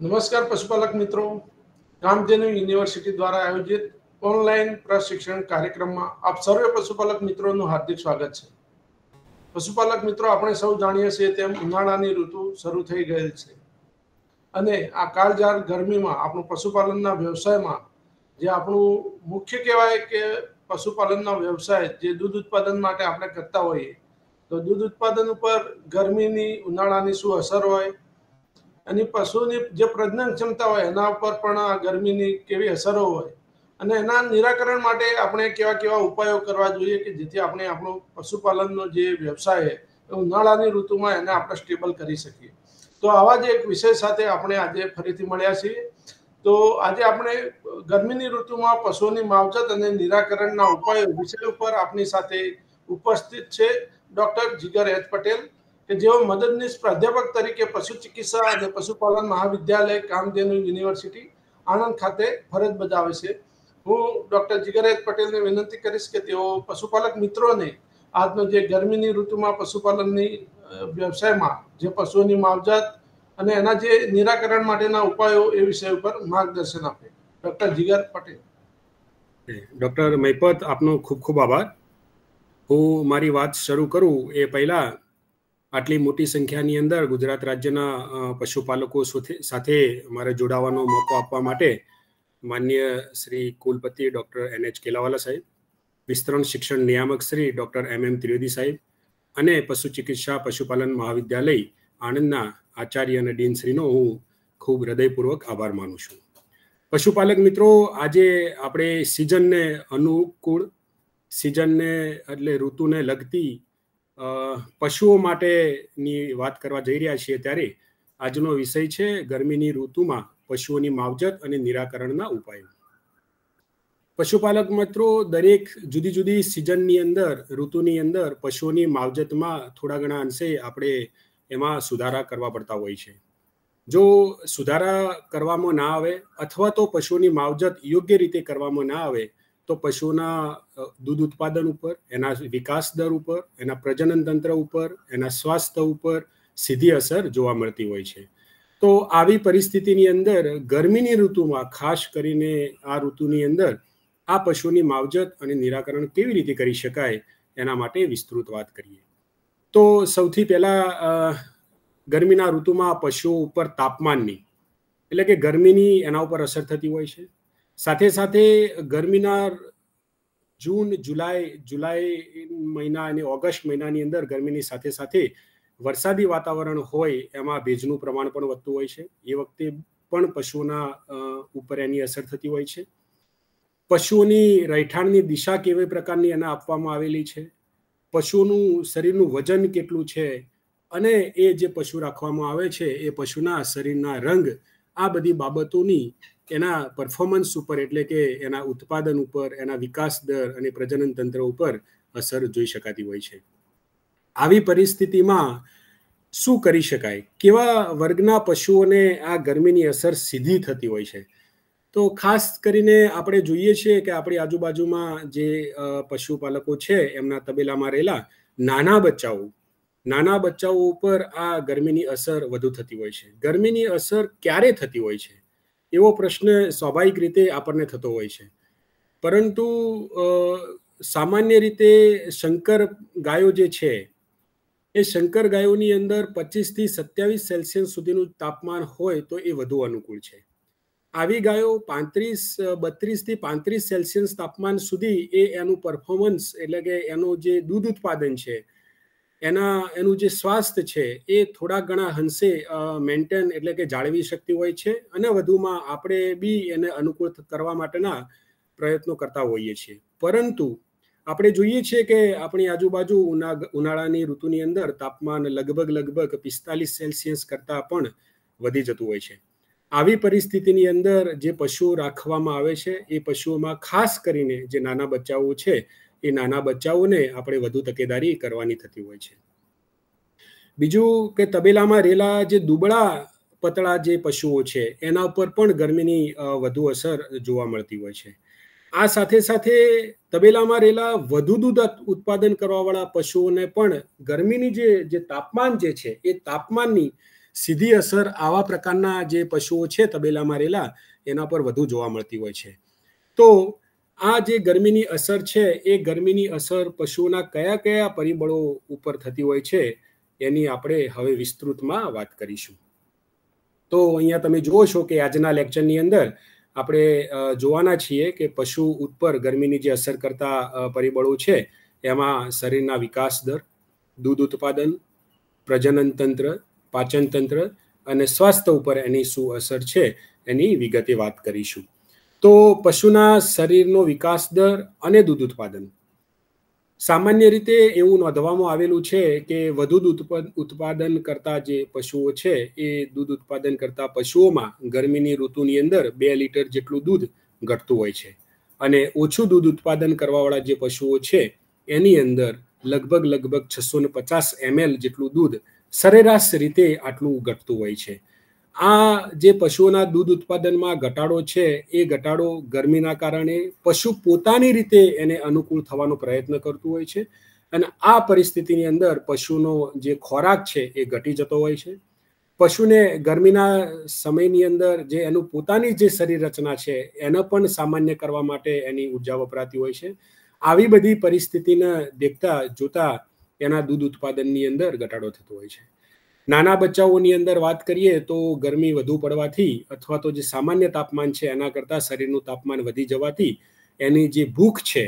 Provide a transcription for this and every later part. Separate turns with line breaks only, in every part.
નમસ્કાર પશુપાલક મિત્રો રામધેનુ યુનિવર્સિટી દ્વારા આયોજિત ઓનલાઈન પ્રશિક્ષણ કાર્યક્રમમાં આપ સર્વે પશુપાલક મિત્રોનું હાર્દિક સ્વાગત છે પશુપાલક મિત્રો આપણે સૌ જાણીએ છીએ તેમ ઉનાળાની ઋતુ શરૂ થઈ ગયેલ છે અને આ કાળજાળ ગરમીમાં આપણું પશુપાલનના વ્યવસાયમાં જે આપણું મુખ્ય કહેવાય કે પશુપાલનનો વ્યવસાય જે દૂધ ઉત્પાદન માટે આપણે કરતા હોઈએ તો દૂધ ઉત્પાદન ઉપર ગરમીની ઉનાળાની શું અસર હોય અને પશુની જે પ્રજનન ક્ષમતા હોય એના ઉપર પણ આ ગરમીની કેવી અસરો હોય અને એના નિરાકરણ માટે આપણે કેવા કેવા ઉપાયો કરવા જોઈએ કે જેથી આપણે આપણો પશુપાલનનો જે વ્યવસાય એ ઉનાળાની ઋતુમાં એને આપણે સ્ટેબલ કરી શકીએ તો આવા જ એક વિષય સાથે આપણે આજે ફરીથી મળ્યા છીએ તો આજે આપણે ગરમીની ઋતુમાં પશુઓની માવજત અને નિરાકરણના ઉપાયો વિષય ઉપર આપની સાથે ઉપસ્થિત છે ડૉક્ટર જીગર એચ પટેલ કે જેઓ મદદનીશ પ્રાધ્યાપક તરીકે પશુ ચિકિત્સા અને પશુપાલન મહાવિદ્યાલય કામધેનુ યુનિવર્સિટી આણંદ ખાતે ફરજ બજાવે છે હું ડૉક્ટર જીગરેજ પટેલને વિનંતી કરીશ કે તેઓ પશુપાલક મિત્રોને આજનો જે ગરમીની ઋતુમાં પશુપાલનની વ્યવસાયમાં જે પશુઓની માવજત અને એના જે નિરાકરણ માટેના ઉપાયો એ વિષય ઉપર માર્ગદર્શન આપે ડૉક્ટર જીગર
પટેલ ડૉક્ટર મૈપત આપનો ખૂબ ખૂબ આભાર હું મારી વાત શરૂ કરું એ પહેલાં આટલી મોટી સંખ્યાની અંદર ગુજરાત રાજ્યના પશુપાલકો સાથે મારે જોડાવાનો મોકો આપવા માટે માન્ય શ્રી કુલપતિ ડૉક્ટર એન એચ કેલાવાલા સાહેબ વિસ્તરણ શિક્ષણ નિયામક Shri doctor M M Trivedi સાહેબ અને પશુ ચિકિત્સા પશુપાલન મહાવિદ્યાલય આણંદના આચાર્ય અને ડીન શ્રીનો હું ખૂબ હૃદયપૂર્વક આભાર માનું છું પશુપાલક મિત્રો આજે આપણે સિઝનને અનુકૂળ સિઝનને એટલે ઋતુને લગતી પશુઓ માટેની વાત કરવા જઈ રહ્યા છીએ ત્યારે આજનો વિષય છે ગરમીની ઋતુમાં પશુઓની માવજત અને નિરાકરણના ઉપાયો પશુપાલક મિત્રો દરેક જુદી જુદી સિઝનની અંદર ઋતુની અંદર પશુઓની માવજતમાં થોડા ઘણા અંશે આપણે એમાં સુધારા કરવા પડતા હોય છે જો સુધારા કરવામાં ના આવે અથવા તો પશુઓની માવજત યોગ્ય રીતે કરવામાં ના આવે તો પશુના દૂધ ઉત્પાદન ઉપર એના વિકાસ દર ઉપર એના પ્રજનન તંત્ર ઉપર એના સ્વાસ્થ્ય ઉપર સીધી અસર જોવા મળતી હોય છે તો આવી પરિસ્થિતિની અંદર ગરમીની ઋતુમાં ખાસ કરીને આ ઋતુની અંદર આ પશુની માવજત અને નિરાકરણ કેવી રીતે કરી શકાય એના માટે વિસ્તૃત વાત કરીએ તો સૌથી પહેલાં ગરમીના ઋતુમાં પશુઓ ઉપર તાપમાનની એટલે કે ગરમીની એના ઉપર અસર થતી હોય છે સાથે સાથે ગરમીના જૂન જુલાઈ જુલાઈ મહિના અને ઓગસ્ટ મહિનાની અંદર ગરમીની સાથે સાથે વરસાદી વાતાવરણ હોય એમાં ભેજનું પ્રમાણ પણ વધતું હોય છે એ વખતે પણ પશુઓના ઉપર એની અસર થતી હોય છે પશુઓની રહેઠાણની દિશા કેવી પ્રકારની એને આપવામાં આવેલી છે પશુનું શરીરનું વજન કેટલું છે અને એ જે પશુ રાખવામાં આવે છે એ પશુના શરીરના રંગ આ બધી બાબતોની એના પરફોર્મન્સ ઉપર એટલે કે એના ઉત્પાદન ઉપર એના વિકાસ દર અને પ્રજનન તંત્ર ઉપર અસર જોઈ શકાતી હોય છે આવી પરિસ્થિતિમાં શું કરી શકાય કેવા વર્ગના પશુઓને આ ગરમીની અસર સીધી થતી હોય છે તો ખાસ કરીને આપણે જોઈએ છીએ કે આપણી આજુબાજુમાં જે પશુપાલકો છે એમના તબેલામાં રહેલા નાના બચ્ચાઓ નાના બચ્ચાઓ ઉપર આ ગરમીની અસર વધુ થતી હોય છે ગરમીની અસર ક્યારે થતી હોય છે એવો પ્રશ્ન સ્વાભાવિક રીતે આપણને થતો હોય છે પરંતુ સામાન્ય રીતે શંકર ગાયો જે છે એ શંકર ગાયોની અંદર પચીસથી સત્યાવીસ સેલ્સિયસ સુધીનું તાપમાન હોય તો એ વધુ અનુકૂળ છે આવી ગાયો પાંત્રીસ બત્રીસથી પાંત્રીસ સેલ્સિયસ તાપમાન સુધી એ એનું પરફોર્મન્સ એટલે કે એનું જે દૂધ ઉત્પાદન છે એના એનું જે સ્વાસ્થ્ય છે એ થોડા ઘણા હંસે મેન્ટેન એટલે કે જાળવી શકતી હોય છે અને વધુમાં આપણે બી એને અનુકૂળ કરવા માટેના પ્રયત્નો કરતા હોઈએ છીએ પરંતુ આપણે જોઈએ છીએ કે આપણી આજુબાજુ ઉનાળાની ઋતુની અંદર તાપમાન લગભગ લગભગ પિસ્તાલીસ સેલ્સિયસ કરતાં પણ વધી જતું હોય છે આવી પરિસ્થિતિની અંદર જે પશુઓ રાખવામાં આવે છે એ પશુઓમાં ખાસ કરીને જે નાના બચ્ચાઓ છે એ નાના બચ્ચાઓને આપણે વધુ તકેદારી કરવાની થતી હોય છે બીજું કે તબેલામાં રહેલા જે દુબળા પતળા જે પશુઓ છે એના ઉપર પણ ગરમીની વધુ અસર જોવા મળતી હોય છે આ સાથે સાથે તબેલામાં રહેલા વધુ દૂધ ઉત્પાદન કરવાવાળા પશુઓને પણ ગરમીની જે જે તાપમાન જે છે એ તાપમાનની સીધી અસર આવા પ્રકારના જે પશુઓ છે તબેલામાં રહેલા એના પર વધુ જોવા મળતી હોય છે તો આ જે ગરમીની અસર છે એ ગરમીની અસર પશુઓના કયા કયા પરિબળો ઉપર થતી હોય છે એની આપણે હવે વિસ્તૃતમાં વાત કરીશું તો અહીંયા તમે જુઓ છો કે આજના લેક્ચરની અંદર આપણે જોવાના છીએ કે પશુ ઉપર ગરમીની જે અસર કરતા પરિબળો છે એમાં શરીરના વિકાસ દર દૂધ ઉત્પાદન પ્રજનન તંત્ર પાચન તંત્ર અને સ્વાસ્થ્ય ઉપર એની શું અસર છે એની વિગતે વાત કરીશું તો પશુના શરીરનો વિકાસ દર અને દૂધ ઉત્પાદન સામાન્ય રીતે એવું નોંધવામાં આવેલું છે કે વધુ દૂધ ઉત્પાદન કરતા જે પશુઓ છે એ દૂધ ઉત્પાદન કરતા પશુઓમાં ગરમીની ઋતુની અંદર બે લીટર જેટલું દૂધ ઘટતું હોય છે અને ઓછું દૂધ ઉત્પાદન કરવાવાળા જે પશુઓ છે એની અંદર લગભગ લગભગ છસો ને પચાસ એમએલ જેટલું દૂધ સરેરાશ રીતે આટલું ઘટતું હોય છે આ જે પશુઓના દૂધ ઉત્પાદનમાં ઘટાડો છે એ ઘટાડો ગરમીના કારણે પશુ પોતાની રીતે એને અનુકૂળ થવાનો પ્રયત્ન કરતું હોય છે અને આ પરિસ્થિતિની અંદર પશુનો જે ખોરાક છે એ ઘટી જતો હોય છે પશુને ગરમીના સમયની અંદર જે એનું પોતાની જે શરીર રચના છે એને પણ સામાન્ય કરવા માટે એની ઉર્જા વપરાતી હોય છે આવી બધી પરિસ્થિતિને દેખતા જોતા એના દૂધ ઉત્પાદનની અંદર ઘટાડો થતો હોય છે નાના બચ્ચાઓની અંદર વાત કરીએ તો ગરમી વધુ પડવાથી અથવા તો જે સામાન્ય તાપમાન છે એના કરતાં શરીરનું તાપમાન વધી જવાથી એની જે ભૂખ છે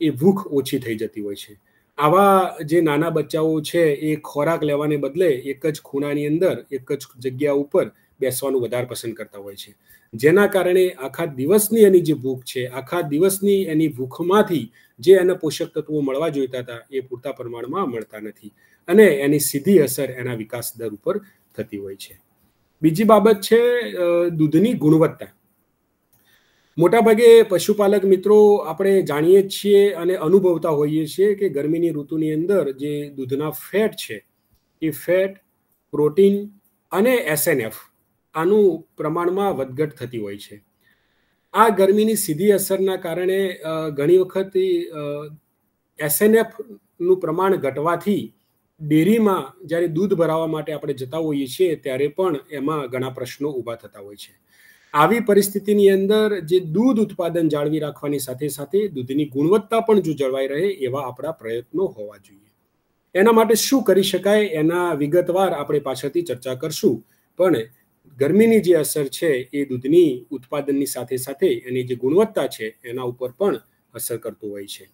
એ ભૂખ ઓછી થઈ જતી હોય છે આવા જે નાના બચ્ચાઓ છે એ ખોરાક લેવાને બદલે એક જ ખૂણાની અંદર એક જ જગ્યા ઉપર બેસવાનું વધારે પસંદ કરતા હોય છે જેના કારણે આખા દિવસની એની જે ભૂખ છે આખા દિવસની એની ભૂખમાંથી જે એને પોષક તત્વો મળવા જોઈતા હતા એ પૂરતા પ્રમાણમાં મળતા નથી અને એની સીધી અસર એના વિકાસ દર ઉપર થતી હોય છે બીજી બાબત છે દૂધની ગુણવત્તા મોટાભાગે પશુપાલક મિત્રો આપણે જાણીએ છીએ અને અનુભવતા હોઈએ છીએ કે ગરમીની ઋતુની અંદર જે દૂધના ફેટ છે એ ફેટ પ્રોટીન અને એસએનએફ આનું પ્રમાણમાં વધઘટ થતી હોય છે આ ગરમીની સીધી અસરના કારણે ઘણી વખત એસએનએફનું પ્રમાણ ઘટવાથી ડેરીમાં જ્યારે દૂધ ભરાવવા માટે આપણે જતા હોઈએ છીએ ત્યારે પણ એમાં ઘણા પ્રશ્નો ઊભા થતા હોય છે આવી પરિસ્થિતિની અંદર જે દૂધ ઉત્પાદન જાળવી રાખવાની સાથે સાથે દૂધની ગુણવત્તા પણ જો જળવાઈ રહે એવા આપણા પ્રયત્નો હોવા જોઈએ એના માટે શું કરી શકાય એના વિગતવાર આપણે પાછળથી ચર્ચા કરશું પણ ગરમીની જે અસર છે એ દૂધની ઉત્પાદનની સાથે સાથે એની જે ગુણવત્તા છે એના ઉપર પણ અસર કરતું હોય છે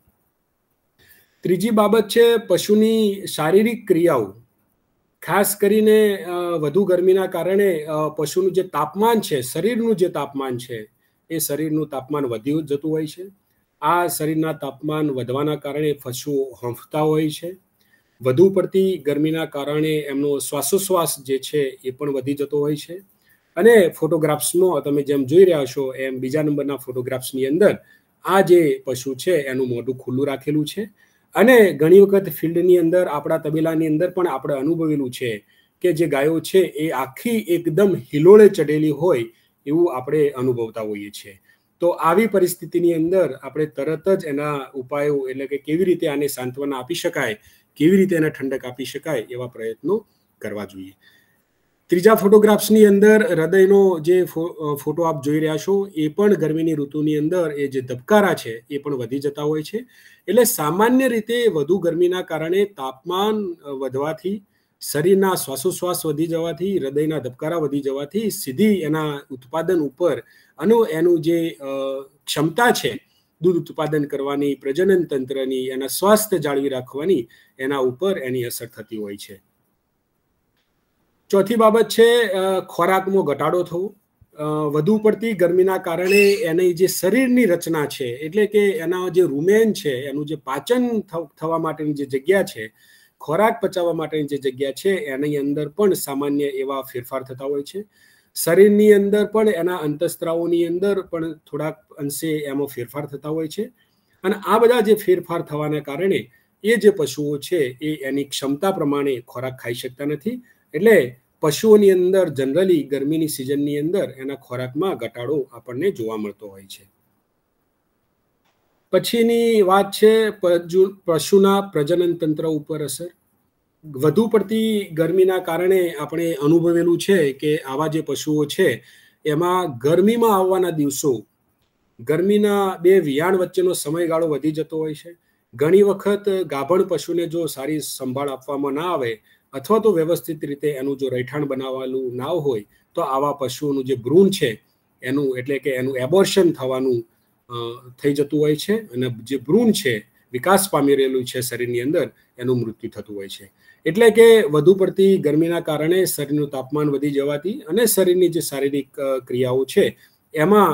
ત્રીજી બાબત છે પશુની શારીરિક ક્રિયાઓ ખાસ કરીને વધુ ગરમીના કારણે પશુનું જે તાપમાન છે શરીરનું જે તાપમાન છે એ શરીરનું તાપમાન વધી જતું હોય છે આ શરીરના તાપમાન વધવાના કારણે પશુ હંફતા હોય છે વધુ પડતી ગરમીના કારણે એમનો શ્વાસોશ્વાસ જે છે એ પણ વધી જતો હોય છે અને ફોટોગ્રાફ્સનો તમે જેમ જોઈ રહ્યા છો એમ બીજા નંબરના ફોટોગ્રાફ્સની અંદર આ જે પશુ છે એનું મોઢું ખુલ્લું રાખેલું છે અને ઘણી વખત ફિલ્ડની અંદર આપણા તબેલાની અંદર પણ આપણે અનુભવેલું છે કે જે ગાયો છે એ આખી એકદમ હિલોળે ચડેલી હોય એવું આપણે અનુભવતા હોઈએ છીએ તો આવી પરિસ્થિતિની અંદર આપણે તરત જ એના ઉપાયો એટલે કે કેવી રીતે આને સાંત્વના આપી શકાય કેવી રીતે એને ઠંડક આપી શકાય એવા પ્રયત્નો કરવા જોઈએ ત્રીજા ફોટોગ્રાફ્સની અંદર હૃદયનો જે ફોટો આપ જોઈ રહ્યા છો એ પણ ગરમીની ઋતુની અંદર એ જે ધબકારા છે એ પણ વધી જતા હોય છે એટલે સામાન્ય રીતે વધુ ગરમીના કારણે તાપમાન વધવાથી શરીરના શ્વાસોશ્વાસ વધી જવાથી હૃદયના ધબકારા વધી જવાથી સીધી એના ઉત્પાદન ઉપર અને એનું જે ક્ષમતા છે દૂધ ઉત્પાદન કરવાની પ્રજનન તંત્રની એના સ્વાસ્થ્ય જાળવી રાખવાની એના ઉપર એની અસર થતી હોય છે ચોથી બાબત છે ખોરાકમાં ઘટાડો થવો વધુ પડતી ગરમીના કારણે એની જે શરીરની રચના છે એટલે કે એના જે રૂમેન છે એનું જે પાચન થવા માટેની જે જગ્યા છે ખોરાક પચાવવા માટેની જે જગ્યા છે એની અંદર પણ સામાન્ય એવા ફેરફાર થતા હોય છે શરીરની અંદર પણ એના અંતસ્ત્રાવોની અંદર પણ થોડાક અંશે એમાં ફેરફાર થતા હોય છે અને આ બધા જે ફેરફાર થવાના કારણે એ જે પશુઓ છે એ એની ક્ષમતા પ્રમાણે ખોરાક ખાઈ શકતા નથી એટલે પશુઓની અંદર જનરલી ગરમીની સિઝનની અંદર એના ખોરાકમાં ઘટાડો આપણને જોવા મળતો હોય છે પછીની વાત છે પશુના પ્રજનન તંત્ર ઉપર અસર વધુ પડતી ગરમીના કારણે આપણે અનુભવેલું છે કે આવા જે પશુઓ છે એમાં ગરમીમાં આવવાના દિવસો ગરમીના બે વિયાણ વચ્ચેનો સમયગાળો વધી જતો હોય છે ઘણી વખત ગાભણ પશુને જો સારી સંભાળ આપવામાં ના આવે અથવા તો વ્યવસ્થિત રીતે એનું જો રહેઠાણ બનાવવાનું ના હોય તો આવા પશુઓનું જે ભ્રૂણ છે એનું એટલે કે એનું એબોર્શન થવાનું થઈ જતું હોય છે અને જે ભ્રૂણ છે વિકાસ પામી રહેલું છે શરીરની અંદર એનું મૃત્યુ થતું હોય છે એટલે કે વધુ પડતી ગરમીના કારણે શરીરનું તાપમાન વધી જવાથી અને શરીરની જે શારીરિક ક્રિયાઓ છે એમાં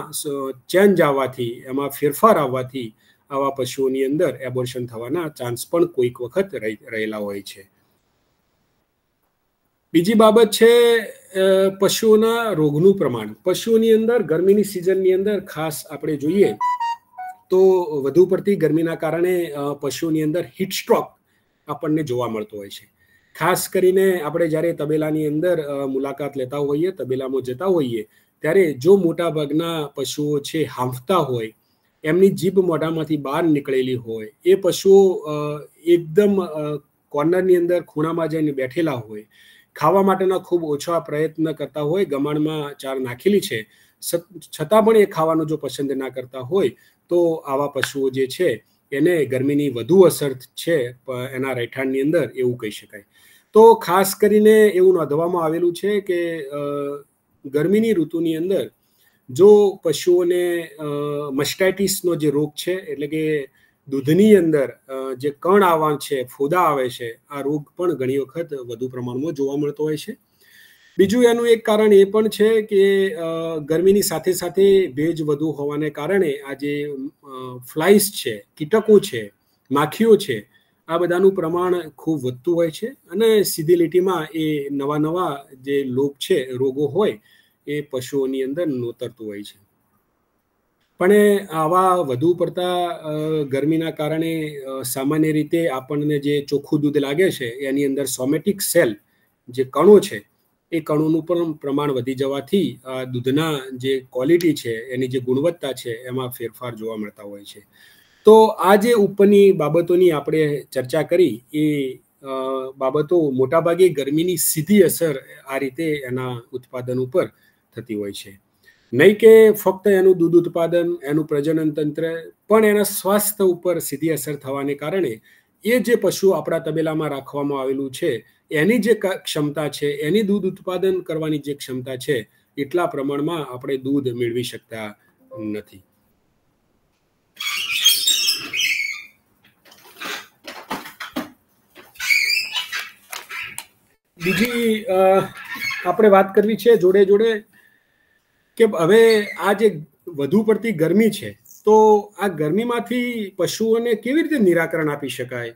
ચેન્જ આવવાથી એમાં ફેરફાર આવવાથી આવા પશુઓની અંદર એબોર્શન થવાના ચાન્સ પણ કોઈક વખત રહેલા હોય છે બીજી બાબત છે પશુઓના રોગનું પ્રમાણ પશુઓની અંદર ગરમીની સિઝનની અંદર ખાસ આપણે જોઈએ તો વધુ પડતી ગરમીના કારણે પશુઓની અંદર હીટ આપણને જોવા મળતો હોય છે ખાસ કરીને આપણે જ્યારે તબેલાની અંદર મુલાકાત લેતા હોઈએ તબેલામાં જતા હોઈએ ત્યારે જો મોટાભાગના પશુઓ છે હાંફતા હોય એમની જીભ મોઢામાંથી બહાર નીકળેલી હોય એ પશુઓ એકદમ કોર્નરની અંદર ખૂણામાં જઈને બેઠેલા હોય ખાવા માટેના ખૂબ ઓછા પ્રયત્ન કરતા હોય ગમાણમાં ચાર નાખેલી છે છતાં પણ એ ખાવાનું જો પસંદ ના કરતા હોય તો આવા પશુઓ જે છે એને ગરમીની વધુ અસર છે એના રહેઠાણની અંદર એવું કહી શકાય તો ખાસ કરીને એવું નોંધવામાં આવેલું છે કે ગરમીની ઋતુની અંદર જો પશુઓને મસ્ટાઇટીસનો જે રોગ છે એટલે કે દૂધની અંદર જે કણ આવવાનું છે ફૂદા આવે છે આ રોગ પણ ઘણી વખત વધુ પ્રમાણમાં જોવા મળતો હોય છે બીજું એનું એક કારણ એ પણ છે કે ગરમીની સાથે સાથે ભેજ વધુ હોવાને કારણે આ જે ફ્લાઇસ છે કીટકો છે માખીઓ છે આ બધાનું પ્રમાણ ખૂબ વધતું હોય છે અને સીધી લીટીમાં એ નવા નવા જે લોક છે રોગો હોય એ પશુઓની અંદર નોતરતું હોય છે પણ આવા વધુ પડતા ગરમીના કારણે સામાન્ય રીતે આપણને જે ચોખ્ખું દૂધ લાગે છે એની અંદર સોમેટિક સેલ જે કણો છે એ કણોનું પણ પ્રમાણ વધી જવાથી આ દૂધના જે ક્વોલિટી છે એની જે ગુણવત્તા છે એમાં ફેરફાર જોવા મળતા હોય છે તો આ જે ઉપરની બાબતોની આપણે ચર્ચા કરી એ બાબતો મોટાભાગે ગરમીની સીધી અસર આ રીતે એના ઉત્પાદન ઉપર થતી હોય છે નહીં કે ફક્ત એનું દૂધ ઉત્પાદન એનું પ્રજનન તંત્ર પણ એના સ્વાસ્થ્ય ઉપર સીધી અસર થવાને કારણે એ જે પશુ આપણા તબેલામાં રાખવામાં આવેલું છે એની જે ક્ષમતા છે એની દૂધ ઉત્પાદન કરવાની જે ક્ષમતા છે એટલા પ્રમાણમાં આપણે દૂધ મેળવી શકતા નથી બીજી આપણે વાત કરવી છે જોડે જોડે કે હવે આ જે વધુ પડતી ગરમી છે તો આ ગરમીમાંથી પશુઓને કેવી રીતે નિરાકરણ આપી શકાય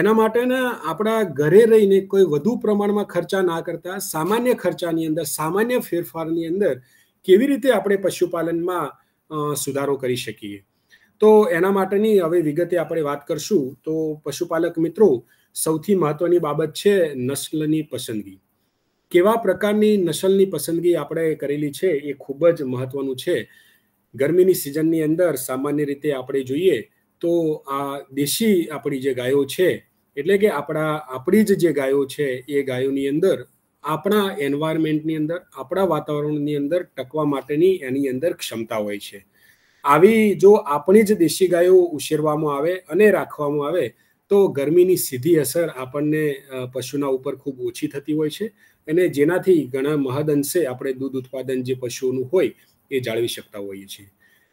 એના માટેના આપણા ઘરે રહીને કોઈ વધુ પ્રમાણમાં ખર્ચા ના કરતા સામાન્ય ખર્ચાની અંદર સામાન્ય ફેરફારની અંદર કેવી રીતે આપણે પશુપાલનમાં સુધારો કરી શકીએ તો એના માટેની હવે વિગતે આપણે વાત કરશું તો પશુપાલક મિત્રો સૌથી મહત્વની બાબત છે નસ્લની પસંદગી કેવા પ્રકારની નસલની પસંદગી આપણે કરેલી છે એ ખૂબ જ મહત્વનું છે ગરમીની સિઝનની અંદર સામાન્ય રીતે આપણે જોઈએ તો આ દેશી આપણી જે ગાયો છે એટલે કે આપણા આપણી જ જે ગાયો છે એ ગાયોની અંદર આપણા એન્વાયરમેન્ટની અંદર આપણા વાતાવરણની અંદર ટકવા માટેની એની અંદર ક્ષમતા હોય છે આવી જો આપણી જ દેશી ગાયો ઉછેરવામાં આવે અને રાખવામાં આવે તો ગરમીની સીધી અસર આપણને પશુના ઉપર ખૂબ ઓછી થતી હોય છે અને જેનાથી ઘણા મહદ અંશે આપણે દૂધ ઉત્પાદન જે પશુઓનું હોય એ જાળવી શકતા હોઈએ છીએ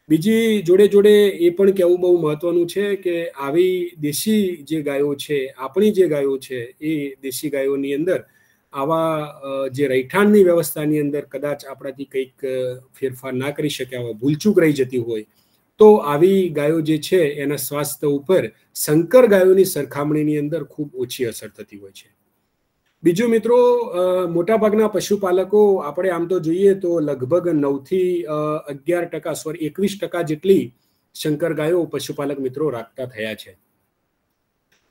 બીજી જોડે જોડે એ પણ કહેવું બહુ મહત્વનું છે કે આવી દેશી જે ગાયો છે આપણી જે ગાયો છે એ દેશી ગાયોની અંદર આવા જે રહેઠાણની વ્યવસ્થાની અંદર કદાચ આપણાથી કંઈક ફેરફાર ના કરી શક્યા હોય ભૂલચૂક રહી જતી હોય તો આવી ગાયો જે છે એના સ્વાસ્થ્ય ઉપર સંકર ગાયોની સરખામણીની અંદર ખૂબ ઓછી અસર થતી હોય છે બીજું મિત્રો મોટાભાગના પશુપાલકો આપણે આમ તો જોઈએ તો લગભગ નવથી અગિયાર ટકા સોરી એકવીસ ટકા જેટલી શંકર ગાયો પશુપાલક મિત્રો રાખતા થયા છે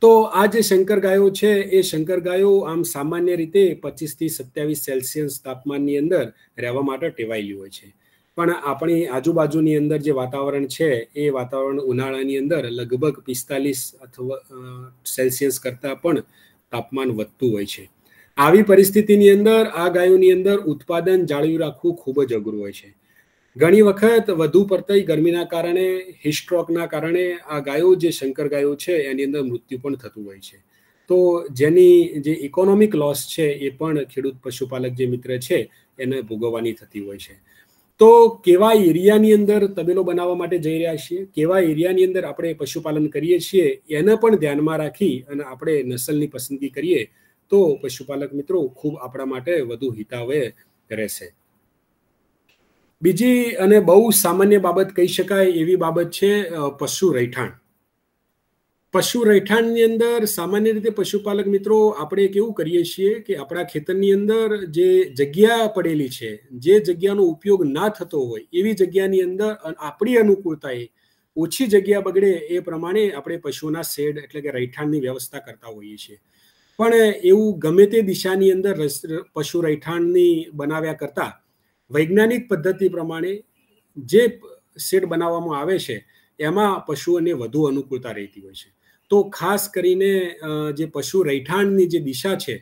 તો આ જે શંકર ગાયો છે એ શંકર ગાયો આમ સામાન્ય રીતે પચીસથી સત્યાવીસ સેલ્સિયસ તાપમાનની અંદર રહેવા માટે ટેવાયેલી હોય છે પણ આપણી આજુબાજુની અંદર જે વાતાવરણ છે એ વાતાવરણ ઉનાળાની અંદર લગભગ પિસ્તાલીસ અથવા સેલ્સિયસ કરતાં પણ તાપમાન વધતું હોય છે આવી પરિસ્થિતિની અંદર આ ગાયોની અંદર ઉત્પાદન જાળવી રાખવું ખૂબ જ અઘરું હોય છે ઘણી વખત વધુ પડતી ગરમીના કારણે હિસ્ટ્રોકના કારણે આ ગાયો જે શંકર ગાયો છે એની અંદર મૃત્યુ પણ થતું હોય છે તો જેની જે ઇકોનોમિક લોસ છે એ પણ ખેડૂત પશુપાલક જે મિત્ર છે એને ભોગવવાની થતી હોય છે તો કેવા એરિયાની અંદર તબેલો બનાવવા માટે જઈ રહ્યા છીએ કેવા એરિયાની અંદર આપણે પશુપાલન કરીએ છીએ એને પણ ધ્યાનમાં રાખી અને આપણે નસલની પસંદગી કરીએ તો પશુપાલક મિત્રો ખૂબ આપણા માટે વધુ હિતાવે રહેશે બીજી અને બહુ સામાન્ય બાબત કહી શકાય એવી બાબત છે પશુ રહેઠાણ પશુ રહેઠાણની અંદર સામાન્ય રીતે પશુપાલક મિત્રો આપણે કેવું કરીએ છીએ કે આપણા ખેતરની અંદર જે જગ્યા પડેલી છે જે જગ્યાનો ઉપયોગ ના થતો હોય એવી જગ્યાની અંદર આપણી અનુકૂળતાએ ઓછી જગ્યા બગડે એ પ્રમાણે આપણે પશુઓના શેડ એટલે કે રહેઠાણની વ્યવસ્થા કરતા હોઈએ છીએ પણ એવું ગમે તે દિશાની અંદર પશુ રહેઠાણની બનાવ્યા કરતાં વૈજ્ઞાનિક પદ્ધતિ પ્રમાણે જે શેડ બનાવવામાં આવે છે એમાં પશુઓને વધુ અનુકૂળતા રહેતી હોય છે તો ખાસ કરીને જે પશુ રહેઠાણની જે દિશા છે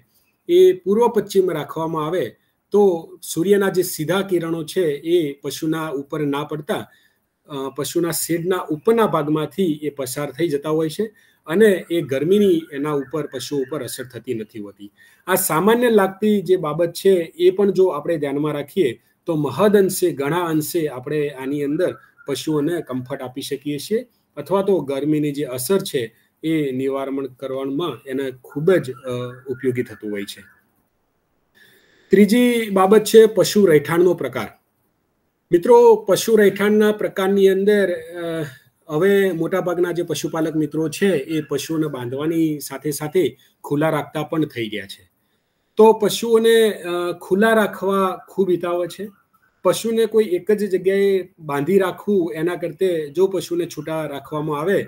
એ પૂર્વ પશ્ચિમ રાખવામાં આવે તો સૂર્યના જે સીધા કિરણો છે એ પશુના ઉપર ના પડતા પશુના શેડના ઉપરના ભાગમાંથી એ પસાર થઈ જતા હોય છે અને એ ગરમીની એના ઉપર પશુઓ ઉપર અસર થતી નથી હોતી આ સામાન્ય લાગતી જે બાબત છે એ પણ જો આપણે ધ્યાનમાં રાખીએ તો મહદ અંશે ઘણા અંશે આપણે આની અંદર પશુઓને કમ્ફર્ટ આપી શકીએ છીએ અથવા તો ગરમીની જે અસર છે એ નિવારણ કરવામાં એને ખૂબ જ ઉપયોગી થતું હોય છે ત્રીજી બાબત છે પશુ રહેઠાણનો પ્રકાર મિત્રો પશુ રહેઠાણના પ્રકારની અંદર હવે મોટાભાગના જે પશુપાલક મિત્રો છે એ પશુઓને બાંધવાની સાથે સાથે ખુલ્લા રાખતા પણ થઈ ગયા છે તો પશુઓને ખુલ્લા રાખવા ખૂબ હિતાવે છે પશુને કોઈ એક જ જગ્યાએ બાંધી રાખવું એના કરતે જો પશુને છૂટા રાખવામાં આવે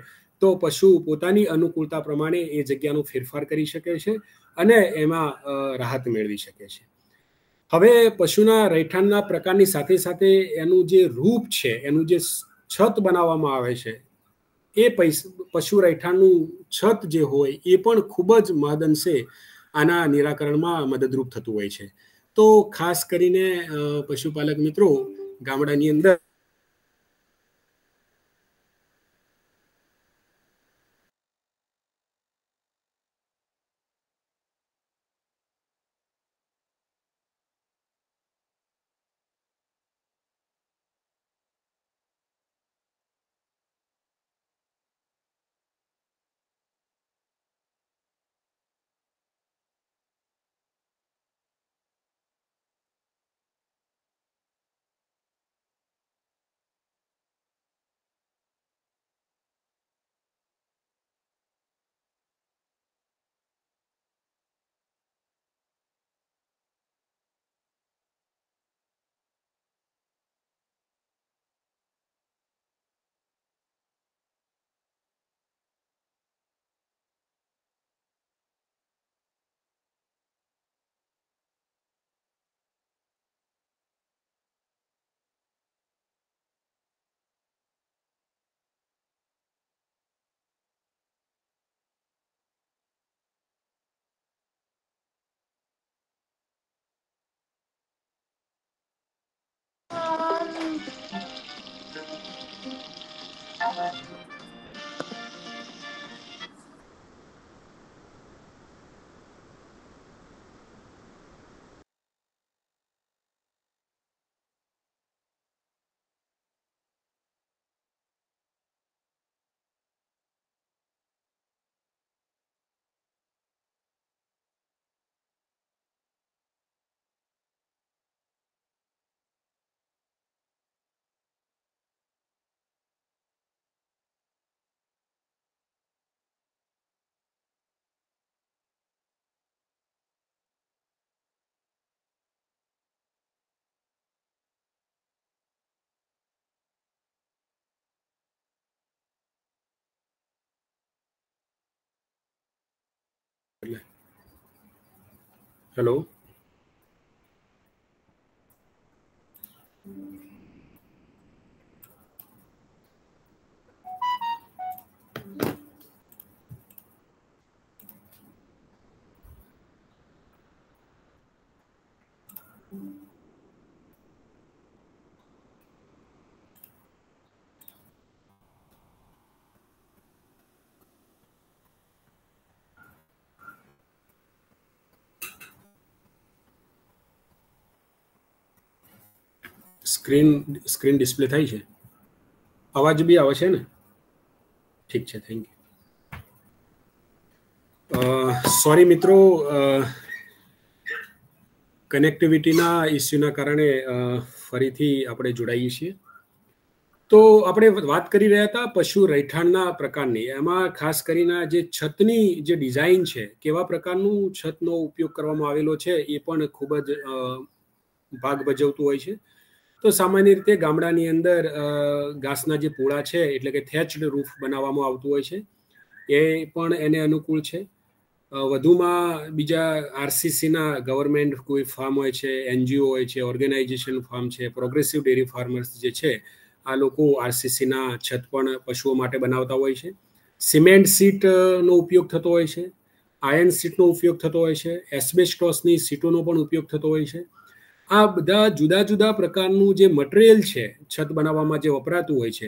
તો પશુ પોતાની અનુકૂળતા પ્રમાણે એ જગ્યાનો ફેરફાર કરી શકે છે અને એમાં રાહત મેળવી શકે છે હવે પશુના રહેઠાણના પ્રકારની સાથે સાથે એનું જે રૂપ છે એનું જે છત બનાવવામાં આવે છે એ પૈસા પશુ રહેઠાણનું છત જે હોય એ પણ ખૂબ જ મહદઅંશે આના નિરાકરણમાં મદદરૂપ થતું હોય છે તો ખાસ કરીને પશુપાલક મિત્રો ગામડાની અંદર
Bye.
એટલે હેલો સ્ક્રીન સ્ક્રીન ડિસ્પ્લે થાય છે અવાજ બી આવે છે ને ઠીક છે થેન્ક યુ સોરી મિત્રો કનેક્ટિવિટીના ઇસ્યુના કારણે ફરીથી આપણે જોડાઈએ છીએ તો આપણે વાત કરી રહ્યા હતા પશુ રહેઠાણના પ્રકારની એમાં ખાસ કરીને જે છતની જે ડિઝાઇન છે કેવા પ્રકારનું છતનો ઉપયોગ કરવામાં આવેલો છે એ પણ ખૂબ જ ભાગ ભજવતું હોય છે તો સામાન્ય રીતે ગામડાની અંદર ઘાસના જે પોળા છે એટલે કે થેચડ રૂફ બનાવવામાં આવતું હોય છે એ પણ એને અનુકૂળ છે વધુમાં બીજા આરસીસીના ગવર્મેન્ટ કોઈ ફાર્મ હોય છે એનજીઓ હોય છે ઓર્ગેનાઇઝેશન ફાર્મ છે પ્રોગ્રેસિવ ડેરી ફાર્મર્સ જે છે આ લોકો આરસીસીના છત પણ પશુઓ માટે બનાવતા હોય છે સિમેન્ટ સીટનો ઉપયોગ થતો હોય છે આયર્ન સીટનો ઉપયોગ થતો હોય છે એસબેસ્ટોસની સીટોનો પણ ઉપયોગ થતો હોય છે આ બધા જુદા જુદા પ્રકારનું જે મટીરિયલ છે છત બનાવવામાં જે વપરાતું હોય છે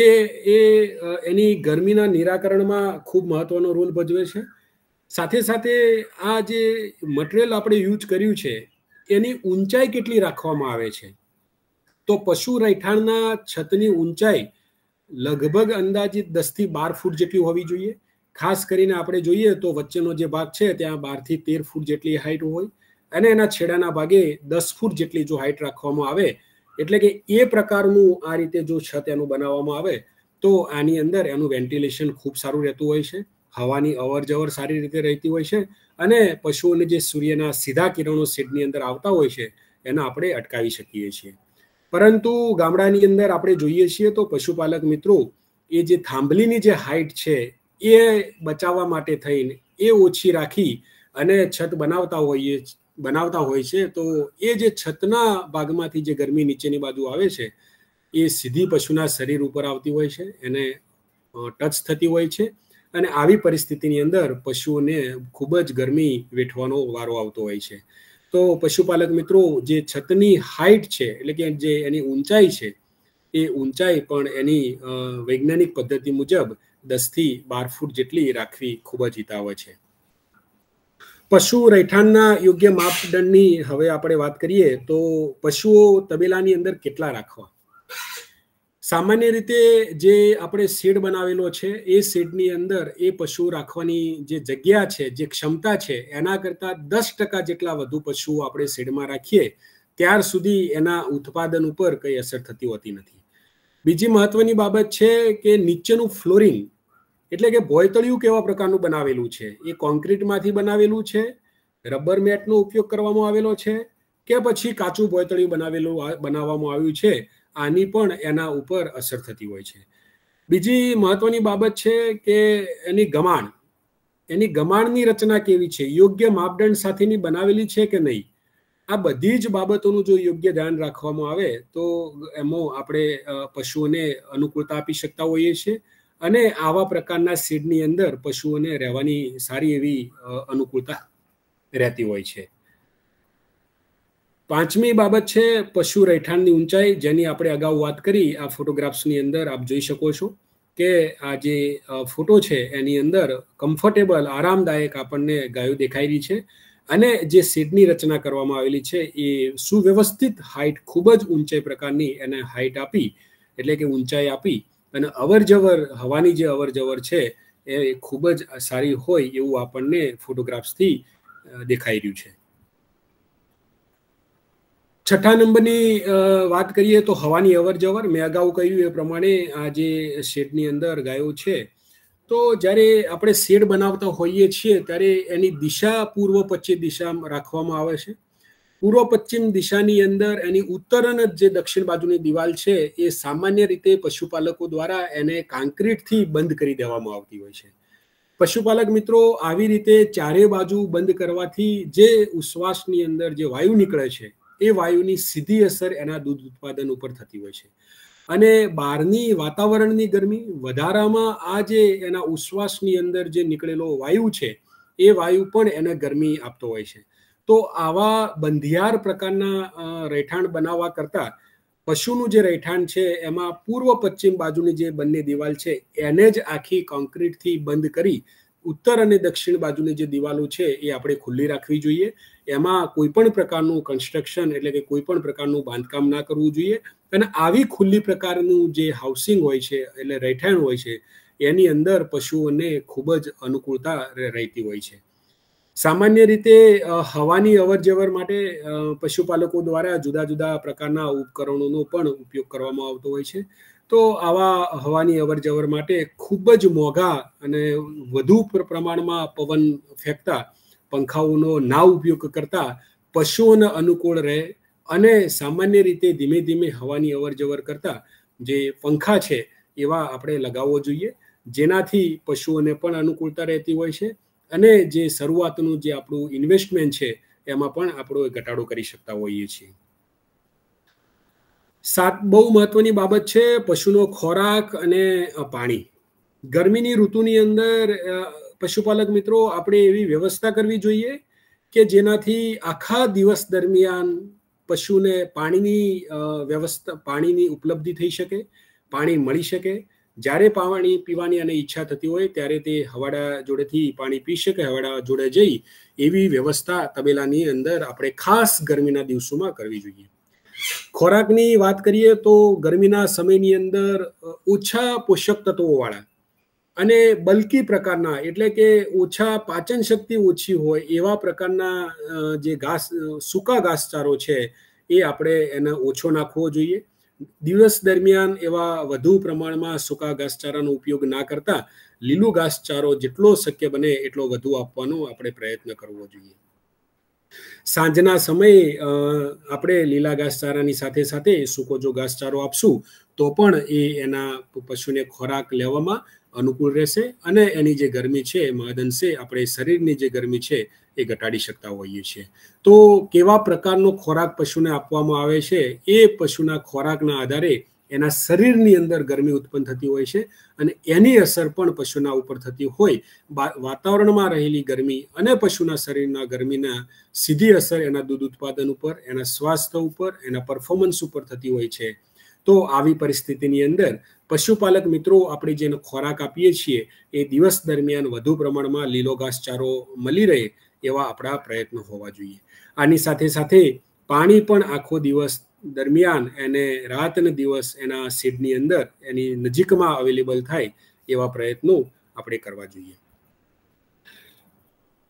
એ એ એની ગરમીના નિરાકરણમાં ખૂબ મહત્વનો રોલ ભજવે છે સાથે સાથે આ જે મટીરિયલ આપણે યુઝ કર્યું છે એની ઊંચાઈ કેટલી રાખવામાં આવે છે તો પશુ રહેઠાણના છતની ઊંચાઈ લગભગ અંદાજિત દસથી બાર ફૂટ જેટલી હોવી જોઈએ ખાસ કરીને આપણે જોઈએ તો વચ્ચેનો જે ભાગ છે ત્યાં બારથી તેર ફૂટ જેટલી હાઈટ હોય અને એના છેડાના ભાગે દસ ફૂટ જેટલી જો હાઇટ રાખવામાં આવે એટલે કે એ પ્રકારનું આ રીતે જો છત એનું બનાવવામાં આવે તો આની અંદર એનું વેન્ટિલેશન ખૂબ સારું રહેતું હોય છે હવાની અવરજવર સારી રીતે રહેતી હોય છે અને પશુઓને જે સૂર્યના સીધા કિરણો શેડની અંદર આવતા હોય છે એને આપણે અટકાવી શકીએ છીએ પરંતુ ગામડાની અંદર આપણે જોઈએ છીએ તો પશુપાલક મિત્રો એ જે થાંભલીની જે હાઇટ છે એ બચાવવા માટે થઈને એ ઓછી રાખી અને છત બનાવતા હોઈએ બનાવતા હોય છે તો એ જે છતના ભાગમાંથી જે ગરમી નીચેની બાજુ આવે છે એ સીધી પશુના શરીર ઉપર આવતી હોય છે એને ટચ થતી હોય છે અને આવી પરિસ્થિતિની અંદર પશુઓને ખૂબ જ ગરમી વેઠવાનો વારો આવતો હોય છે તો પશુપાલક મિત્રો જે છતની હાઇટ છે એટલે કે જે એની ઊંચાઈ છે એ ઊંચાઈ પણ એની વૈજ્ઞાનિક પદ્ધતિ મુજબ દસથી બાર ફૂટ જેટલી રાખવી ખૂબ જ હિતાવહ છે પશુ રહેઠાણના યોગ્ય માપદંડની હવે આપણે વાત કરીએ તો પશુઓ તબેલાની અંદર કેટલા રાખવા સામાન્ય રીતે જે આપણે શેડ બનાવેલો છે એ શેડની અંદર એ પશુ રાખવાની જે જગ્યા છે જે ક્ષમતા છે એના કરતાં દસ ટકા જેટલા વધુ પશુઓ આપણે શેડમાં રાખીએ ત્યાર સુધી એના ઉત્પાદન ઉપર કંઈ અસર થતી હોતી નથી બીજી મહત્વની બાબત છે કે નીચેનું ફ્લોરિંગ એટલે કે ભોયતળિયું કેવા પ્રકારનું બનાવેલું છે એ કોન્ક્રીટમાંથી બનાવેલું છે રબર મેટનો ઉપયોગ કરવામાં આવેલો છે કે પછી કાચું ભોયતળિયું બનાવેલું બનાવવામાં આવ્યું છે આની પણ એના ઉપર અસર થતી હોય છે બીજી મહત્વની બાબત છે કે એની ગમાણ એની ગમાણની રચના કેવી છે યોગ્ય માપદંડ સાથેની બનાવેલી છે કે નહીં આ બધી જ બાબતોનું જો યોગ્ય ધ્યાન રાખવામાં આવે તો એમાં આપણે પશુઓને અનુકૂળતા આપી શકતા હોઈએ છીએ અને આવા પ્રકારના શેડની અંદર પશુઓને રહેવાની સારી એવી અનુકૂળતા રહેતી હોય છે પાંચમી બાબત છે પશુ રહેઠાણની ઊંચાઈ જેની આપણે અગાઉ વાત કરી આ ફોટોગ્રાફ્સની અંદર આપ જોઈ શકો છો કે આ જે ફોટો છે એની અંદર કમ્ફર્ટેબલ આરામદાયક આપણને ગાયો દેખાઈ રહી છે અને જે શેડની રચના કરવામાં આવેલી છે એ સુવ્યવસ્થિત હાઇટ ખૂબ જ ઊંચાઈ પ્રકારની એને હાઇટ આપી એટલે કે ઊંચાઈ આપી અને અવર જવર હવાની જે અવર જવર છે એ ખૂબ જ સારી હોય એવું આપણને ફોટોગ્રાફ્સથી દેખાઈ રહ્યું છે છઠ્ઠા નંબરની વાત કરીએ તો હવાની અવર જવર મેં અગાઉ કહ્યું એ પ્રમાણે આ જે શેડની અંદર ગાયો છે તો જ્યારે આપણે શેડ બનાવતા હોઈએ છીએ ત્યારે એની દિશા પૂર્વ પશ્ચિમ દિશા રાખવામાં આવે છે પૂર્વ પશ્ચિમ દિશાની અંદર એની ઉત્તરન જ જે દક્ષિણ બાજુની દિવાલ છે એ સામાન્ય રીતે પશુપાલકો દ્વારા એને કાંક્રીટથી બંધ કરી દેવામાં આવતી હોય છે પશુપાલક મિત્રો આવી રીતે ચારે બાજુ બંધ કરવાથી જે ઉશ્વાસની અંદર જે વાયુ નીકળે છે એ વાયુની સીધી અસર એના દૂધ ઉત્પાદન ઉપર થતી હોય છે અને બહારની વાતાવરણની ગરમી વધારામાં આ જે એના ઉશ્વાસની અંદર જે નીકળેલો વાયુ છે એ વાયુ પણ એને ગરમી આપતો હોય છે તો આવા બંધિયાર પ્રકારના રહેઠાણ બનાવવા કરતાં પશુનું જે રહેઠાણ છે એમાં પૂર્વ પશ્ચિમ બાજુની જે બંને દિવાલ છે એને જ આખી કોન્ક્રીટથી બંધ કરી ઉત્તર અને દક્ષિણ બાજુની જે દિવાલો છે એ આપણે ખુલ્લી રાખવી જોઈએ એમાં કોઈ પણ પ્રકારનું કન્સ્ટ્રક્શન એટલે કે કોઈ પણ પ્રકારનું બાંધકામ ના કરવું જોઈએ અને આવી ખુલ્લી પ્રકારનું જે હાઉસિંગ હોય છે એટલે રહેઠાણ હોય છે એની અંદર પશુઓને ખૂબ જ અનુકૂળતા રહેતી હોય છે સામાન્ય રીતે હવાની અવરજવર માટે પશુપાલકો દ્વારા જુદા જુદા પ્રકારના ઉપકરણોનો પણ ઉપયોગ કરવામાં આવતો હોય છે તો આવા હવાની અવરજવર માટે ખૂબ જ મોંઘા અને વધુ પ્રમાણમાં પવન ફેંકતા પંખાઓનો ના ઉપયોગ કરતા પશુઓને અનુકૂળ રહે અને સામાન્ય રીતે ધીમે ધીમે હવાની અવરજવર કરતા જે પંખા છે એવા આપણે લગાવવો જોઈએ જેનાથી પશુઓને પણ અનુકૂળતા રહેતી હોય છે અને જે શરૂઆતનું જે આપણું ઇન્વેસ્ટમેન્ટ છે એમાં પણ આપણો ઘટાડો કરી શકતા હોઈએ છીએ સાત બહુ મહત્વની બાબત છે પશુનો ખોરાક અને પાણી ગરમીની ઋતુની અંદર પશુપાલક મિત્રો આપણે એવી વ્યવસ્થા કરવી જોઈએ કે જેનાથી આખા દિવસ દરમિયાન પશુને પાણીની વ્યવસ્થા પાણીની ઉપલબ્ધિ થઈ શકે પાણી મળી શકે જ્યારે પાણી પીવાની અને ઈચ્છા થતી હોય ત્યારે તે હવાડા જોડેથી પાણી પી શકે હવાડા જોડે જઈ એવી વ્યવસ્થા તબેલાની અંદર આપણે ખાસ ગરમીના દિવસોમાં કરવી જોઈએ ખોરાકની વાત કરીએ તો ગરમીના સમયની અંદર ઓછા પોષક તત્વોવાળા અને બલકી પ્રકારના એટલે કે ઓછા પાચન શક્તિ ઓછી હોય એવા પ્રકારના જે ઘાસ સૂકા ઘાસચારો છે એ આપણે એને ઓછો નાખવો જોઈએ દિવસ દરમિયાન એવા વધુ પ્રમાણમાં સૂકા ઘાસચારાનો ઉપયોગ ના કરતા લીલું ઘાસચારો જેટલો શક્ય બને એટલો વધુ આપવાનો આપણે પ્રયત્ન કરવો જોઈએ સાંજના સમયે આપણે લીલા ઘાસચારાની સાથે સાથે સૂકો જો ઘાસચારો આપશું તો પણ એ એના પશુને ખોરાક લેવામાં અનુકૂળ રહેશે અને એની જે ગરમી છે મહદઅંશે આપણે શરીરની જે ગરમી છે એ ઘટાડી શકતા હોઈએ છીએ તો કેવા પ્રકારનો ખોરાક પશુને આપવામાં આવે છે એ પશુના ખોરાકના આધારે એના શરીરની અંદર ગરમી ઉત્પન્ન થતી હોય છે અને એની અસર પણ પશુના ઉપર થતી હોય વાતાવરણમાં રહેલી ગરમી અને પશુના શરીરના ગરમીના સીધી અસર એના દૂધ ઉત્પાદન ઉપર એના સ્વાસ્થ્ય ઉપર એના પરફોર્મન્સ ઉપર થતી હોય છે તો આવી પરિસ્થિતિની અંદર પશુપાલક મિત્રો આપણે જેને ખોરાક આપીએ છીએ એ દિવસ દરમિયાન વધુ પ્રમાણમાં લીલો ઘાસચારો મળી રહે એવા આપણા પ્રયત્નો હોવા જોઈએ આની સાથે સાથે પાણી પણ આખો દિવસ દરમિયાન એને રાત અને દિવસ એના સીડની અંદર એની નજીકમાં અવેલેબલ થાય એવા પ્રયત્નો આપણે કરવા જોઈએ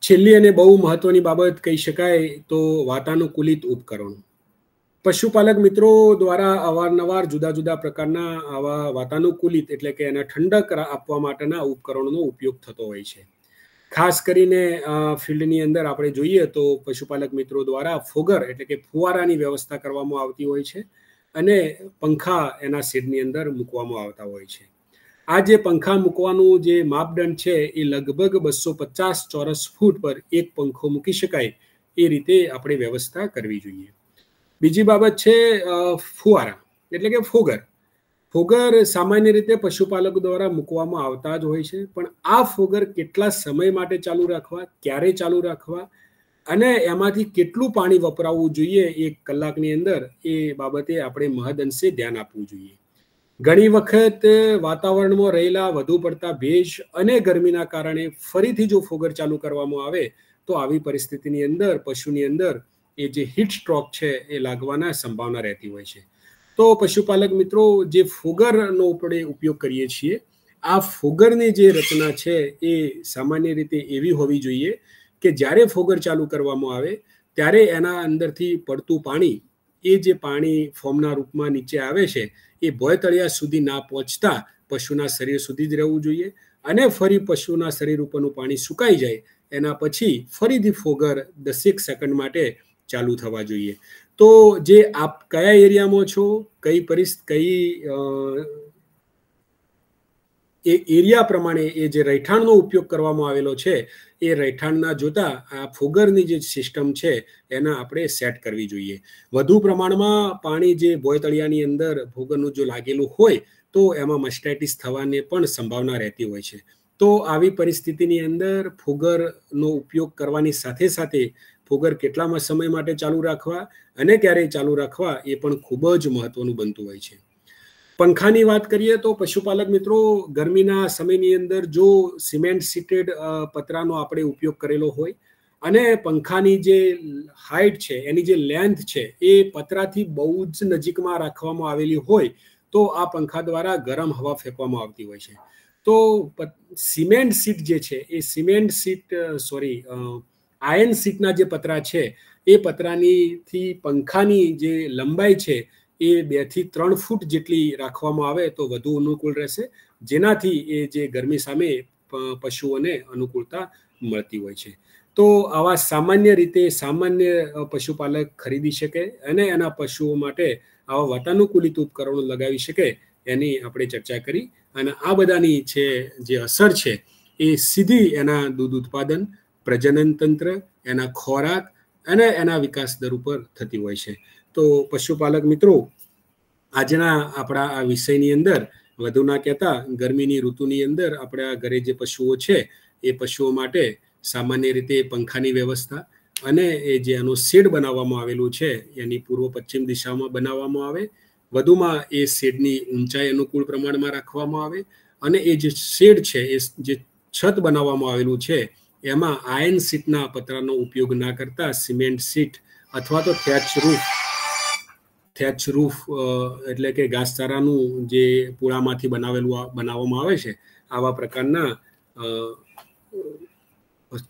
છેલ્લી અને બહુ મહત્વની બાબત કહી શકાય તો વાતાનુકૂલિત ઉપકરણો પશુપાલક મિત્રો દ્વારા અવારનવાર જુદા જુદા પ્રકારના આવા વાતાનુકૂલિત એટલે કે એને ઠંડક આપવા માટેના ઉપકરણોનો ઉપયોગ થતો હોય છે ખાસ કરીને ફિલ્ડની અંદર આપણે જોઈએ તો પશુપાલક મિત્રો દ્વારા ફોગર એટલે કે ફુવારાની વ્યવસ્થા કરવામાં આવતી હોય છે અને પંખા એના શેડની અંદર મૂકવામાં આવતા હોય છે આ જે પંખા મૂકવાનું જે માપદંડ છે એ લગભગ બસો પચાસ ચોરસ ફૂટ પર એક પંખો મૂકી શકાય એ રીતે આપણે વ્યવસ્થા કરવી જોઈએ બીજી બાબત છે ફુવારા એટલે કે ફોગર ફોગર સામાન્ય રીતે પશુપાલકો દ્વારા મૂકવામાં આવતા જ હોય છે પણ આ ફોગર કેટલા સમય માટે ચાલુ રાખવા ક્યારે ચાલુ રાખવા અને એમાંથી કેટલું પાણી વપરાવવું જોઈએ એક કલાકની અંદર એ બાબતે આપણે મહદઅંશે ધ્યાન આપવું જોઈએ ઘણી વખત વાતાવરણમાં રહેલા વધુ પડતા ભેજ અને ગરમીના કારણે ફરીથી જો ફોગર ચાલુ કરવામાં આવે તો આવી પરિસ્થિતિની અંદર પશુની અંદર એ જે હીટ સ્ટ્રોક છે એ લાગવાના સંભાવના રહેતી હોય છે તો પશુપાલક મિત્રો જે ફુગરનો આપણે ઉપયોગ કરીએ છીએ આ ફુગરની જે રચના છે એ સામાન્ય રીતે એવી હોવી જોઈએ કે જ્યારે ફોગર ચાલુ કરવામાં આવે ત્યારે એના અંદરથી પડતું પાણી એ જે પાણી ફોર્મના રૂપમાં નીચે આવે છે એ ભોયતળિયા સુધી ના પહોંચતા પશુના શરીર સુધી જ રહેવું જોઈએ અને ફરી પશુના શરીર ઉપરનું પાણી સુકાઈ જાય એના પછી ફરીથી ફોગર દસેક સેકન્ડ માટે ચાલુ થવા જોઈએ તો જે આપ કયા એરિયામાં છો કઈ પરિસ્થ કઈ એ એરિયા પ્રમાણે એ જે રહેઠાણનો ઉપયોગ કરવામાં આવેલો છે એ રહેઠાણના જોતા આ ફુગરની જે સિસ્ટમ છે એના આપણે સેટ કરવી જોઈએ વધુ પ્રમાણમાં પાણી જે ભોયતળિયાની અંદર ફુગરનું જો લાગેલું હોય તો એમાં મસ્ટાઇટિસ થવાની પણ સંભાવના રહેતી હોય છે તો આવી પરિસ્થિતિની અંદર ફુગરનો ઉપયોગ કરવાની સાથે સાથે ફુગર કેટલામાં સમય માટે ચાલુ રાખવા અને ક્યારે ચાલુ રાખવા એ પણ ખૂબ જ મહત્વનું બનતું હોય છે પંખાની વાત કરીએ તો પશુપાલક મિત્રો ગરમીના સમયની અંદર જો સિમેન્ટ સીટેડ પતરાનો આપણે ઉપયોગ કરેલો હોય અને પંખાની જે હાઇટ છે એની જે લેન્થ છે એ પતરાથી બહુ જ નજીકમાં રાખવામાં આવેલી હોય તો આ પંખા દ્વારા ગરમ હવા ફેંકવામાં આવતી હોય છે તો સિમેન્ટ સીટ જે છે એ સિમેન્ટ સીટ સોરી આયર્ન સીટના જે પતરા છે એ પતરાની થી પંખાની જે લંબાઈ છે એ બે થી ત્રણ ફૂટ જેટલી રાખવામાં આવે તો વધુ અનુકૂળ રહેશે જેનાથી એ જે ગરમી સામે પશુઓને અનુકૂળતા મળતી હોય છે તો આવા સામાન્ય રીતે સામાન્ય પશુપાલક ખરીદી શકે અને એના પશુઓ માટે આવા વાતાનુકૂલિત ઉપકરણો લગાવી શકે એની આપણે ચર્ચા કરી અને આ બધાની છે જે અસર છે એ સીધી એના દૂધ ઉત્પાદન પ્રજનન તંત્ર એના ખોરાક અને એના વિકાસ દર ઉપર થતી હોય છે તો પશુપાલક મિત્રો આજના આપણા આ વિષયની અંદર વધુ ના કહેતા ગરમીની ઋતુની અંદર આપણા ઘરે જે પશુઓ છે એ પશુઓ માટે સામાન્ય રીતે પંખાની વ્યવસ્થા અને એ જે એનું શેડ બનાવવામાં આવેલું છે એની પૂર્વ પશ્ચિમ દિશામાં બનાવવામાં આવે વધુમાં એ શેડની ઊંચાઈ અનુકૂળ પ્રમાણમાં રાખવામાં આવે અને એ જે શેડ છે એ જે છત બનાવવામાં આવેલું છે એમાં આયર્ન સીટના પતરાનો ઉપયોગ ના કરતા સિમેન્ટ સીટ અથવા તો થેચ રૂફ થેચ રૂફ એટલે કે ઘાસચારાનું જે પૂળામાંથી બનાવેલું બનાવવામાં આવે છે આવા પ્રકારના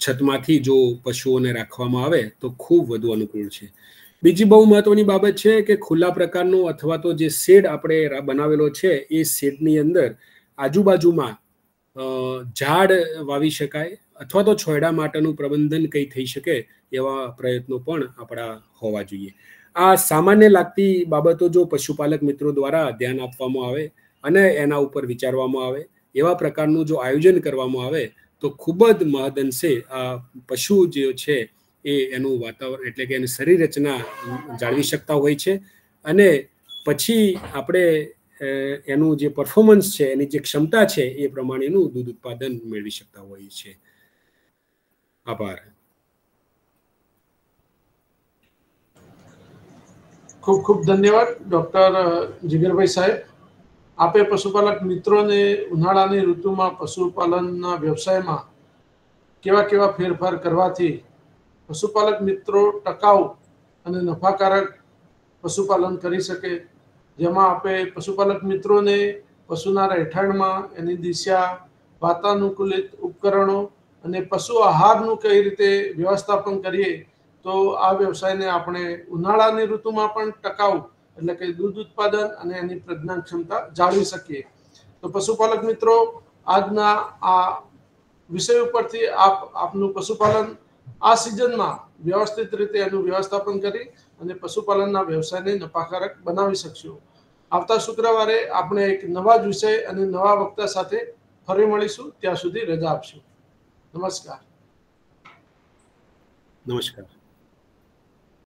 છતમાંથી જો પશુઓને રાખવામાં આવે તો ખૂબ વધુ અનુકૂળ છે બીજી બહુ મહત્વની બાબત છે કે ખુલ્લા પ્રકારનો અથવા તો જે શેડ આપણે બનાવેલો છે એ શેડની અંદર આજુબાજુમાં ઝાડ વાવી શકાય અથવા તો છોયડા માટેનું પ્રબંધન કંઈ થઈ શકે એવા પ્રયત્નો પણ આપણા હોવા જોઈએ આ સામાન્ય લાગતી બાબતો જો પશુપાલક મિત્રો દ્વારા ધ્યાન આપવામાં આવે અને એના ઉપર વિચારવામાં આવે એવા પ્રકારનું જો આયોજન કરવામાં આવે તો ખૂબ જ મહદઅંશે આ પશુ જે છે એ એનું વાતાવરણ એટલે કે એની શરીર રચના જાળવી શકતા હોય છે અને પછી આપણે એનું જે પરફોર્મન્સ છે એની જે ક્ષમતા છે એ પ્રમાણેનું દૂધ ઉત્પાદન મેળવી શકતા હોઈએ છીએ આભાર
ખૂબ ખૂબ ધન્યવાદ ડૉક્ટર જીગરભાઈ સાહેબ આપે પશુપાલક મિત્રોને ઉનાળાની ઋતુમાં પશુપાલનના વ્યવસાયમાં કેવા કેવા ફેરફાર કરવાથી પશુપાલક મિત્રો ટકાઉ અને નફાકારક પશુપાલન કરી શકે જેમાં આપે પશુપાલક મિત્રોને પશુના રહેઠાણમાં એની દિશા વાતાનુકૂલિત ઉપકરણો અને પશુ આહાર નું કઈ રીતે વ્યવસ્થાપન કરીએ તો આ વ્યવસાયને આપણે ઉનાળાની ઋતુમાં પણ ટકાઉ એટલે કે દૂધ ઉત્પાદન અને એની પ્રજ્ઞા ક્ષમતા જાળવી શકીએ તો પશુપાલક મિત્રો આજના આ વિષય ઉપરથી આપ આપનું પશુપાલન આ સિઝનમાં વ્યવસ્થિત રીતે એનું વ્યવસ્થાપન કરી અને પશુપાલનના વ્યવસાયને નફાકારક બનાવી શકશો આવતા શુક્રવારે આપણે એક નવા 주제 અને નવા વક્તા સાથે ફરી મળીશું ત્યાં સુધી રજા આપશું Namaskar.
Namaskar.